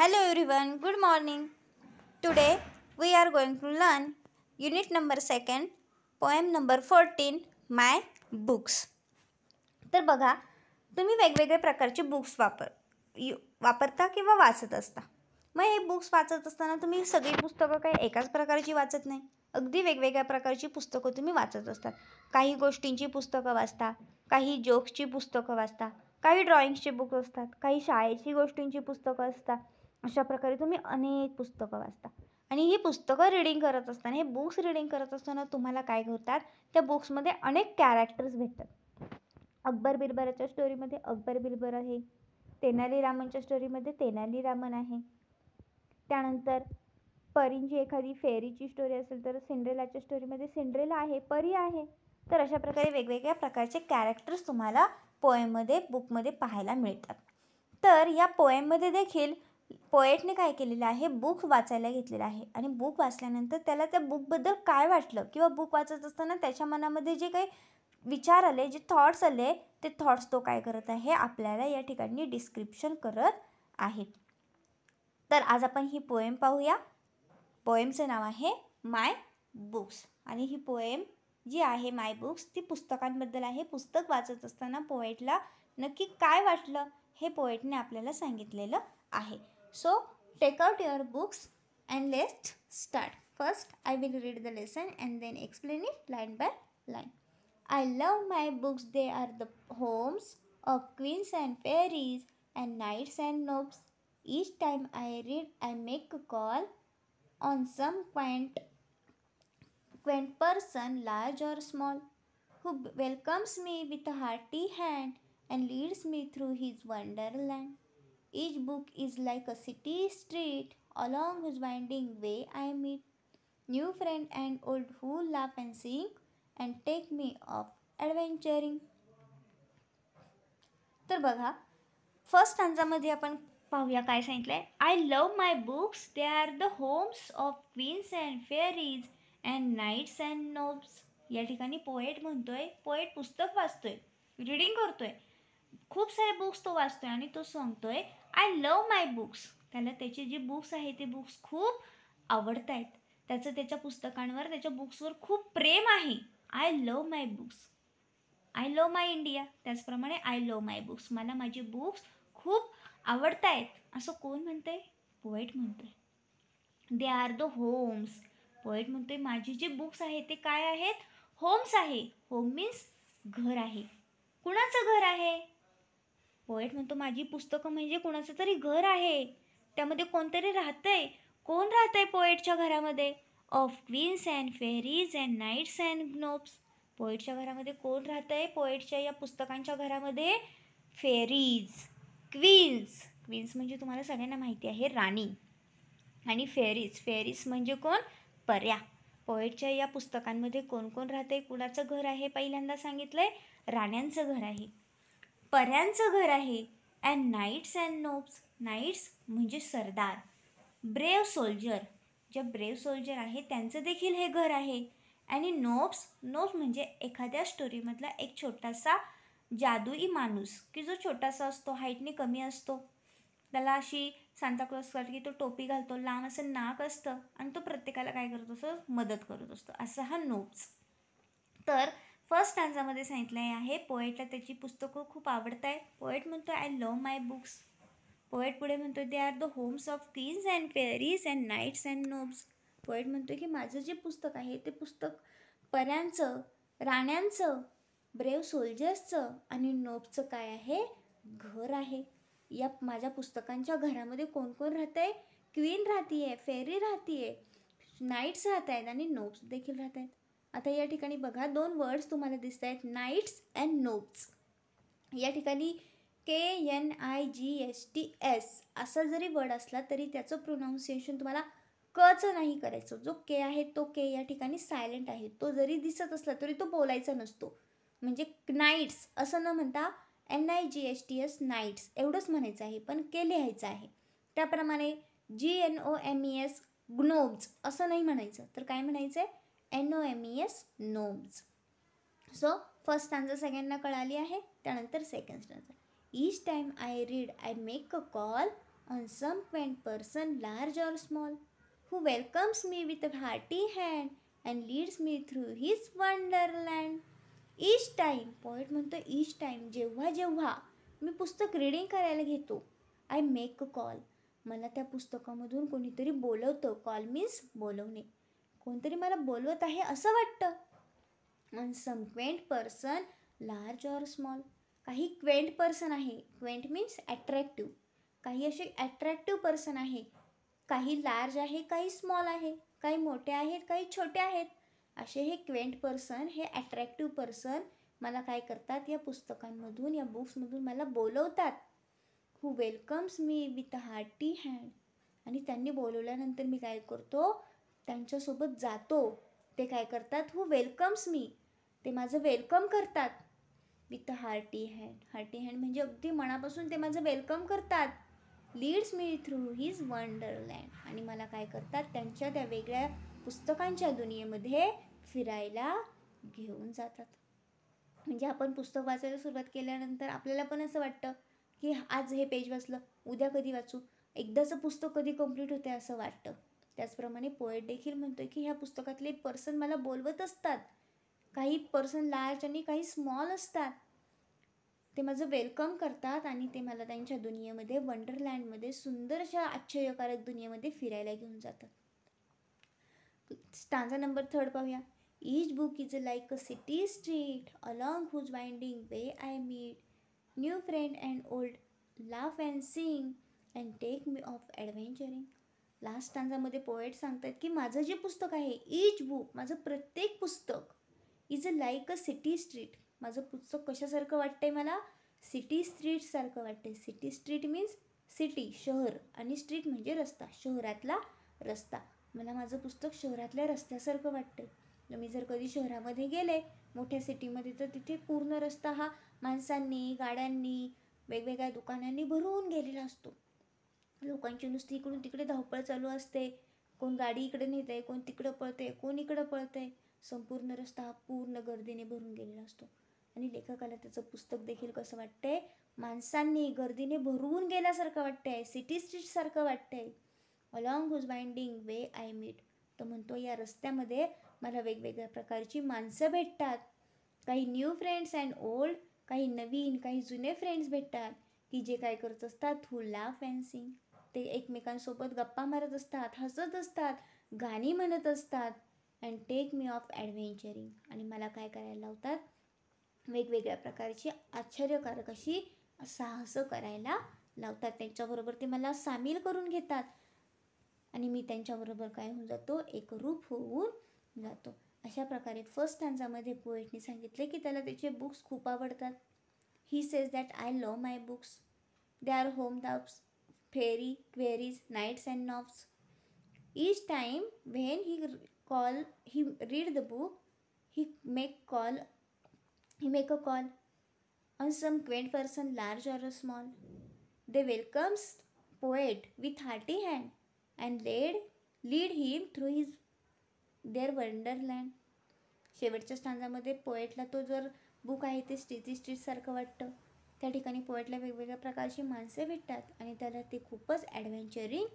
Hello everyone, good morning today we are going to learn unit number second poem number 14, my books तर बघा तुम्ही वेगवेगळ्या प्रकारचे books वापर वापरता किंवा वाचत असता मग हे बुक्स वाचत असताना तुम्ही सगळी पुस्तकं काही एकाच प्रकारची वाचत नाही अगदी वेगवेगळ्या प्रकारची पुस्तकं तुम्ही वाचत असतात काही गोष्टींची पुस्तकं वाचता काही जोक्सची पुस्तकं वाचता काही ड्रॉइंग्सचे बुक्स असतात काही शाळेची गोष्टींची पुस्तकं असतात अशा प्रकारे तुम्ही अनेक पुस्तकं वाचता आणि ही पुस्तकं रीडिंग करत असताना हे बुक्स रीडिंग करत असताना तुम्हाला काय होतात त्या बुक्समध्ये अनेक कॅरेक्टर्स भेटतात अकबर बिरबराच्या स्टोरीमध्ये अकबर बिरबर आहे तेनाली रामनच्या स्टोरीमध्ये तेनाली रामन आहे त्यानंतर परींची एखादी फेरीची स्टोरी असेल तर सिंड्रेलाच्या स्टोरीमध्ये सिंड्रेला आहे परी आहे तर अशा प्रकारे वेगवेगळ्या प्रकारचे कॅरेक्टर्स तुम्हाला पोएममध्ये बुकमध्ये पाहायला मिळतात तर या पोएममध्ये देखील पोएटने काय केलेलं आहे बुक वाचायला घेतलेलं आहे आणि बुक वाचल्यानंतर त्याला त्या बुकबद्दल काय वाटलं किंवा बुक वाचत असताना त्याच्या मनामध्ये जे काही विचार आले जे थॉट्स आले ते थॉट्स तो काय करत आहे आपल्याला या ठिकाणी डिस्क्रिप्शन करत आहे तर आज आपण ही पोएम पाहूया पोएमचं नाव आहे माय बुक्स आणि ही पोएम जी आहे माय बुक्स ती पुस्तकांबद्दल आहे पुस्तक वाचत असताना पोएटला नक्की काय वाटलं हे पोएटने आपल्याला सांगितलेलं आहे So take out your books and let's start. First I will read the lesson and then explain it line by line. I love my books. They are the homes of queens and fairies and knights and nobs. Each time I read, I make a call on some quaint, quaint person, large or small, who welcomes me with a hearty hand and leads me through his wonderland. Each book is like a city street. Along whose winding way I meet new friend and old who laugh and sing and take me off ॲडव्हेंचरिंग तर बघा first अंजामध्ये आपण पाहूया काय सांगितलं आहे I love my books they are the homes of queens and fairies and knights and नोब्स या ठिकाणी पोएट म्हणतोय पोएट पुस्तक वाचतोय रीडिंग करतोय खूप सारे बुक्स तो वाचतोय आणि तो सांगतोय आय लव माय बुक्स त्याला त्याचे जे बुक्स आहे ते बुक्स खूप आवडत आहेत त्याचं त्याच्या पुस्तकांवर त्याच्या बुक्सवर खूप प्रेम आहे I love my books I love my India त्याचप्रमाणे आय लव माय बुक्स मला माझे बुक्स खूप आवडत आहेत असं कोण म्हणते आहे पोएट म्हणतो they are the homes poet म्हणतोय आहे माझे जे बुक्स आहेत ते काय आहेत होम्स आहे होम मीन्स घर आहे कुणाचं घर आहे पोएट म्हणतो माझी पुस्तकं म्हणजे कोणाचं तरी घर आहे त्यामध्ये कोणतरी राहतंय कोण राहतंय पोएटच्या घरामध्ये of queens and fairies and knights and gnomes पोएटच्या घरामध्ये कोण राहतंय पोएटच्या या पुस्तकांच्या घरामध्ये फेरीज क्वीन्स क्वीन्स म्हणजे तुम्हाला सगळ्यांना माहिती आहे राणी आणि फेरीज फेरीज म्हणजे कोण पर्या पोएटच्या या पुस्तकांमध्ये कोण कोण राहतंय कुणाचं घर आहे पहिल्यांदा सांगितलंय राण्यांचं घर आहे पऱ्यांचं घर आहे अँड नाईट्स अँड नोब्स नाईट्स म्हणजे सरदार ब्रेव सोल्जर जे ब्रेव सोल्जर आहे त्यांचं देखील हे घर आहे आणि नोब्स नोब्स म्हणजे एखाद्या स्टोरीमधला एक छोटासा जादुई माणूस की जो छोटासा असतो हाईटने कमी असतो त्याला अशी की तो टोपी घालतो लांब असं नाक असतं आणि तो प्रत्येकाला काय करत असतो मदत करत असतो असा हा नोब्स तर फर्स्ट स्टान्झामध्ये सांगितलं आहे पोएटला त्याची पुस्तकं खूप आवडत आहे पोएट म्हणतो I love my books poet पुढे म्हणतो they are the homes of queens and fairies and knights and नोब्स पोएट म्हणतो की माझं जे पुस्तक आहे ते पुस्तक पऱ्यांचं राण्यांचं ब्रेव सोल्जर्सचं आणि नोबचं काय आहे घर आहे या माझ्या पुस्तकांच्या घरामध्ये कोण कोण राहतं आहे क्वीन राहते आहे फेरी राहते आहे नाईट्स राहत आहेत आणि नोब्स देखील राहत आहेत आता या ठिकाणी बघा दोन वर्ड्स तुम्हाला दिसत आहेत नाईट्स अँड नोब्स या ठिकाणी K N I G H T S असा जरी वर्ड असला तरी त्याचं प्रोनाऊन्सिएशन तुम्हाला कचं नाही करायचं जो के आहे तो के या ठिकाणी सायलेंट आहे तो जरी दिसत असला तरी तो बोलायचा नसतो म्हणजे नाईट्स असं न म्हणता N I G H T S knights एवढंच म्हणायचं आहे पण के लिहायचं आहे त्याप्रमाणे G N O M E S gnomes असं नाही म्हणायचं तर काय म्हणायचं आहे N O M E S gnomes so first stanza सगळ्यांना कळाली आहे त्यानंतर second stanza each time I read I make a call on some paint person large or small who welcomes me with a hearty hand and leads me through his wonderland each time poet म्हणतो each time जेव्हा जेव्हा मी पुस्तक reading करायला घेतो I make a call मला त्या पुस्तकामधून कोणीतरी बोलवतं कॉल मीन्स बोलवणे कोणतरी मला बोलवत आहे असं वाटतं on some quaint person large or small काही क्वेंट पर्सन आहे क्वेंट मीन्स ॲट्रॅक्टिव्ह काही असे ॲट्रॅक्टिव्ह पर्सन आहे काही लार्ज आहे काही स्मॉल आहे काही मोठे आहेत काही छोटे आहेत असे हे क्वेंट पर्सन हे ॲट्रॅक्टिव्ह पर्सन मला काय करतात या पुस्तकांमधून या बुक्समधून मला बोलवतात who welcomes me with hearty hand आणि त्यांनी बोलवल्यानंतर मी काय करतो त्यांच्यासोबत जातो ते काय करतात हू वेलकम्स मी ते माझं वेलकम करतात with hearty hand hearty hand म्हणजे अगदी मनापासून ते माझं वेलकम करतात leads me through his wonderland आणि मला काय करतात त्यांच्या त्या वेगळ्या पुस्तकांच्या दुनियेमध्ये फिरायला घेऊन जातात म्हणजे आपण पुस्तक वाचायला सुरुवात केल्यानंतर आपल्याला पण असं वाटतं की आज हे पेज वाचलं उद्या कधी वाचू एकदाचं पुस्तक कधी कंप्लीट होते असं वाटतं त्याचप्रमाणे पोएट देखील म्हणतो की ह्या पुस्तकातले पर्सन मला बोलवत असतात काही पर्सन लार्ज आणि काही स्मॉल असतात ते माझं वेलकम करतात आणि ते मला त्यांच्या दुनियेमध्ये वंडरलँडमध्ये सुंदर अशा आश्चर्यकारक दुनियेमध्ये फिरायला घेऊन जातात स्टांजा नंबर थर्ड पाहूया each book is a like a city street along whose winding way I meet new friend and old laugh and sing and take me of adventuring last स्टांजामध्ये पोएट सांगतात की माझं जे पुस्तक आहे each book माझं प्रत्येक पुस्तक is a like a city street माझं पुस्तक कशासारखं वाटतंय मला सिटी स्ट्रीटसारखं वाटतंय सिटी स्ट्रीट मीन्स सिटी शहर आणि स्ट्रीट म्हणजे रस्ता शहरातला रस्ता मला माझं पुस्तक शहरातल्या रस्त्यासारखं वाटतं मी जर कधी शहरामध्ये गेले मोठ्या सिटीमध्ये तर तिथे पूर्ण रस्ता हा माणसांनी गाड्यांनी वेगवेगळ्या दुकानांनी भरून गेलेला असतो लोकांची नुसती इकडून तिकडे धावपळ चालू असते कोण गाडी इकडे आहे कोण तिकडं आहे कोण इकडं आहे संपूर्ण रस्ता हा पूर्ण गर्दीने भरून गेलेला असतो आणि लेखकाला त्याचं पुस्तक देखील कसं वाटतंय माणसांनी गर्दीने भरून गेल्यासारखं वाटतंय सिटी सारखं वाटतंय along whose binding way I meet तो म्हणतो या रस्त्यामध्ये मला वेगवेगळ्या प्रकारची माणसं भेटतात काही न्यू फ्रेंड्स अँड ओल्ड काही नवीन काही जुने फ्रेंड्स भेटतात की जे काय करत असतात हू लाफ अँड सिंग ते एकमेकांसोबत गप्पा मारत असतात हसत असतात गाणी म्हणत असतात and take me of adventuring आणि मला काय करायला लावतात वेगवेगळ्या प्रकारची आश्चर्यकारक अशी साहसं करायला लावतात त्यांच्याबरोबर ते मला सामील करून घेतात आणि मी त्यांच्याबरोबर काय होऊन जातो एकरूप होऊन जातो अशा प्रकारे फर्स्ट स्टँजामध्ये पोएटने सांगितले की त्याला त्याचे बुक्स खूप आवडतात he says that I love my books they are home दाप्स fairy queries knights and knobs each time when he call he read the book he make call he make a call on some quaint person large or small they welcomes poet with hearty hand and lead lead him through his their wonderland शेवटच्या स्टांजामध्ये पोएटला तो जर book आहे ते स्टिची स्टीटसारखं वाटतं त्या ठिकाणी पोएटला वेगवेगळ्या प्रकारची माणसे भेटतात आणि त्याला ते खूपच ॲडव्हेंचरिंग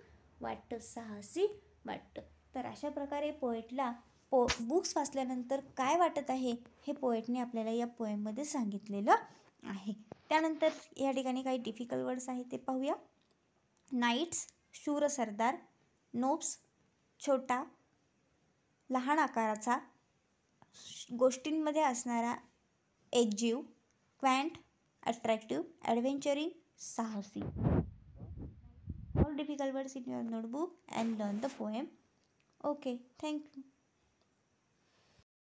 वाटतं साहसी वाटतं तर अशा प्रकारे पोएटला पो बुक्स वाचल्यानंतर काय वाटत आहे हे पोएटने आपल्याला या पोएममध्ये सांगितलेलं आहे त्यानंतर या ठिकाणी काही डिफिकल्ट वर्ड्स आहेत ते पाहूया नाईट्स शूर सरदार नोप्स छोटा लहान आकाराचा गोष्टींमध्ये असणारा एक जीव क्वँट attractive, adventuring, saucy. All difficult words in your notebook and learn the poem. Okay, thank you.